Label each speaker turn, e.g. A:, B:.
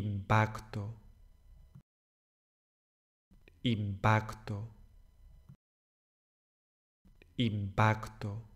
A: impacto, impacto, impacto.